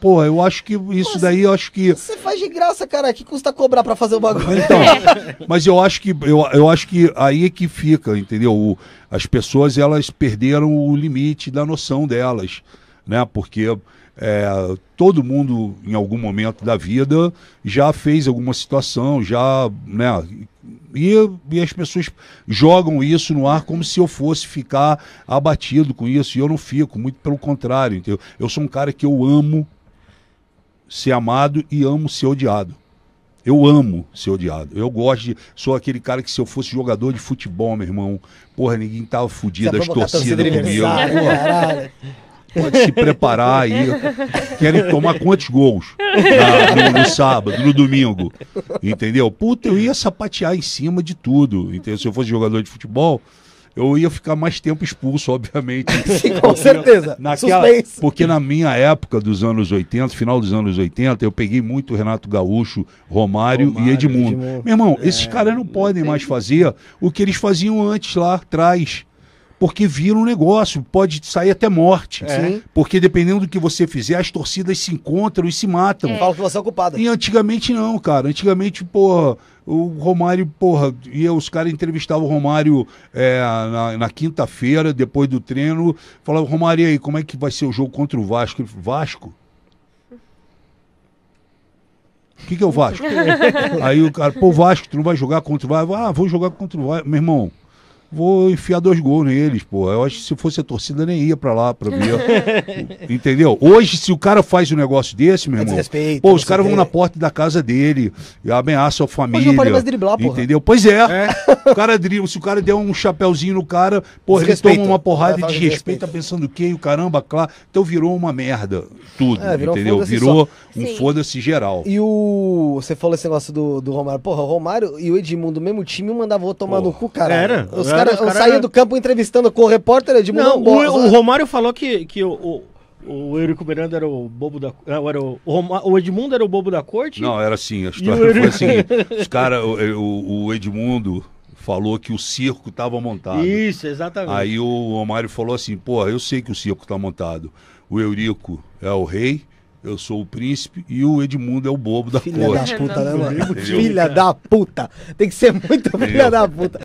Pô, eu acho que isso mas daí, eu acho que. Você faz de graça, cara. Que custa cobrar para fazer o bagulho? Então, é. mas eu acho que eu, eu acho que aí é que fica, entendeu? O, as pessoas elas perderam o limite da noção delas, né? Porque é, todo mundo em algum momento da vida já fez alguma situação, já, né? E, e, as pessoas jogam isso no ar como se eu fosse ficar abatido com isso, e eu não fico, muito pelo contrário, entendeu? Eu sou um cara que eu amo ser amado e amo ser odiado. Eu amo ser odiado. Eu gosto de. Sou aquele cara que se eu fosse jogador de futebol, meu irmão, porra, ninguém tava fudido, é as torcidas comigo. Porra, pode se preparar aí. Querem tomar quantos gols na, no, no, sábado, no domingo? Entendeu? Puta, eu ia sapatear em cima de tudo. Entendeu? Se eu fosse jogador de futebol, eu ia ficar mais tempo expulso, obviamente. Sim, com certeza. Naquela, porque na minha época dos anos 80, final dos anos 80, eu peguei muito Renato Gaúcho, Romário, Romário e Edmundo. Edmundo. Meu irmão, é, esses caras não podem mais fazer o que eles faziam antes lá atrás porque vira um negócio, pode sair até morte. É. Porque dependendo do que você fizer, as torcidas se encontram e se matam. É. fala que você é ocupada E antigamente não, cara. Antigamente, porra, o Romário, porra, ia, os caras entrevistavam o Romário é, na, na quinta-feira, depois do treino, falavam, Romário, aí, como é que vai ser o jogo contra o Vasco? Vasco? O que, que é o Vasco? aí o cara, pô, Vasco, tu não vai jogar contra o Vasco? Ah, vou jogar contra o Vasco. Meu irmão, vou enfiar dois gols neles, pô. Eu acho que se fosse a torcida nem ia pra lá pra ver. Entendeu? Hoje, se o cara faz um negócio desse, meu é irmão, Desrespeito, pô, os caras vão na porta da casa dele, ameaçam a família. Hoje não pode mais driblar, pô. Entendeu? Pois é. é. O cara dribla, se o cara der um chapéuzinho no cara, pô, ele toma uma porrada de respeito tá pensando o quê? E o caramba, claro. Então virou uma merda tudo, é, virou entendeu? Um virou só. um foda-se geral. E o... Você falou esse negócio do, do Romário. Porra, o Romário e o Edmundo, mesmo time, mandavam tomar porra. no cu, cara. Era. Os cara, cara era... É- do campo entrevistando com o repórter é Edmundo Não, O, o, né? Romário falou que, que o, o, o Eurico Miranda era o bobo da era o, o Edmundo era o bobo da corte? Não, era assim, a história Eurico... foi assim. Os cara, o, o Edmundo falou que o circo estava montado. Isso, exatamente. Aí o Romário falou assim: "Porra, eu sei que o circo está montado. O Eurico é o rei, eu sou o príncipe e o Edmundo é o bobo da filha corte. Filha da puta, né, mano? filha assim. da puta. Tem que ser muito filha da puta.